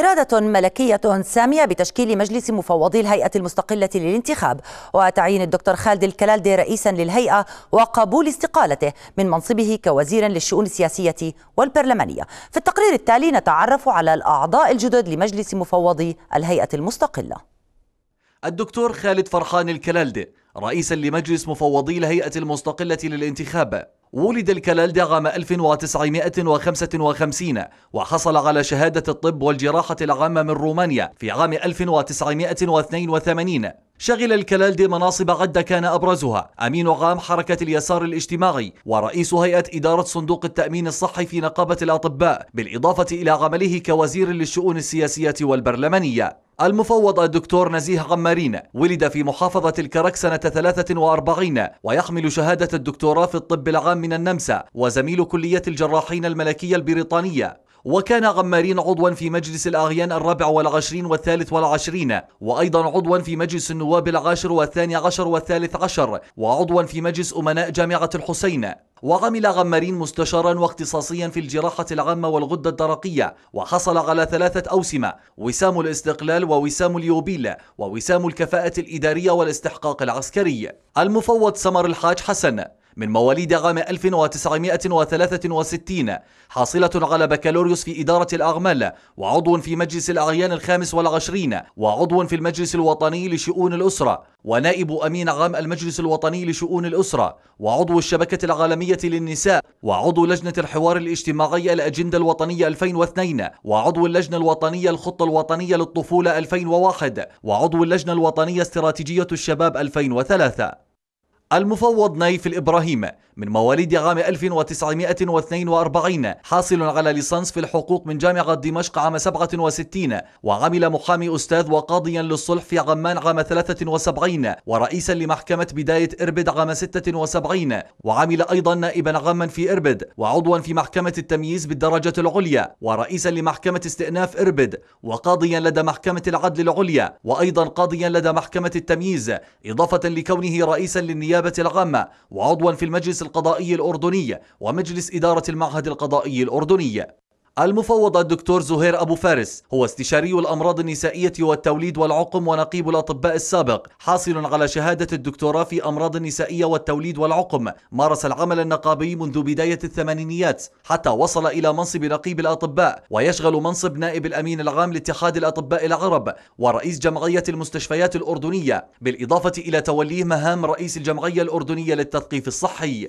إرادة ملكية سامية بتشكيل مجلس مفوضي الهيئة المستقلة للانتخاب وتعيين الدكتور خالد الكلالدي رئيسا للهيئة وقبول استقالته من منصبه كوزيرا للشؤون السياسية والبرلمانية في التقرير التالي نتعرف على الأعضاء الجدد لمجلس مفوضي الهيئة المستقلة الدكتور خالد فرحان الكلالدي رئيسا لمجلس مفوضي الهيئة المستقلة للانتخاب ولد الكلالدي عام 1955 وحصل على شهادة الطب والجراحة العامة من رومانيا في عام 1982 شغل الكلالدي مناصب عدة كان أبرزها أمين عام حركة اليسار الاجتماعي ورئيس هيئة إدارة صندوق التأمين الصحي في نقابة الأطباء بالإضافة إلى عمله كوزير للشؤون السياسية والبرلمانية المفوض الدكتور نزيه عمارين ولد في محافظة الكرك سنة 43 ويحمل شهادة الدكتوراه في الطب العام من النمسا وزميل كلية الجراحين الملكية البريطانية وكان غمارين عضوا في مجلس الأغيان الرابع والعشرين والثالث والعشرين وأيضا عضوا في مجلس النواب العاشر والثاني عشر والثالث عشر وعضوا في مجلس أمناء جامعة الحسين وعمل غمارين مستشارا واختصاصيا في الجراحة العامة والغدة الدرقية وحصل على ثلاثة أوسمة وسام الاستقلال ووسام اليوبيل ووسام الكفاءة الإدارية والاستحقاق العسكري المفوض سمر الحاج حسن من مواليد عام 1963 حاصلة على بكالوريوس في إدارة الأعمال وعضو في مجلس الأعيان الخامس والعشرين وعضو في المجلس الوطني لشؤون الأسرة ونائب أمين عام المجلس الوطني لشؤون الأسرة وعضو الشبكة العالمية للنساء وعضو لجنة الحوار الاجتماعي الأجندة الوطنية 2002 وعضو اللجنة الوطنية الخطة الوطنية للطفولة 2001 وعضو اللجنة الوطنية استراتيجية الشباب 2003 المفوض نايف الإبراهيم من مواليد عام 1942 حاصل على ليسانس في الحقوق من جامعة دمشق عام 67 وعمل محامي أستاذ وقاضيا للصلح في عمان عام 73 ورئيسا لمحكمة بداية إربد عام 76 وعمل أيضا نائبا عاما في إربد وعضوا في محكمة التمييز بالدرجة العليا ورئيسا لمحكمة استئناف إربد وقاضيا لدى محكمة العدل العليا وأيضا قاضيا لدى محكمة التمييز إضافة لكونه رئيسا للنيابة النيابة العامة وعضوا في المجلس القضائي الأردني ومجلس إدارة المعهد القضائي الأردني المفوض الدكتور زهير أبو فارس هو استشاري الأمراض النسائية والتوليد والعقم ونقيب الأطباء السابق حاصل على شهادة الدكتوراه في أمراض النسائية والتوليد والعقم مارس العمل النقابي منذ بداية الثمانينيات حتى وصل إلى منصب نقيب الأطباء ويشغل منصب نائب الأمين العام لاتحاد الأطباء العرب ورئيس جمعية المستشفيات الأردنية بالإضافة إلى توليه مهام رئيس الجمعية الأردنية للتثقيف الصحي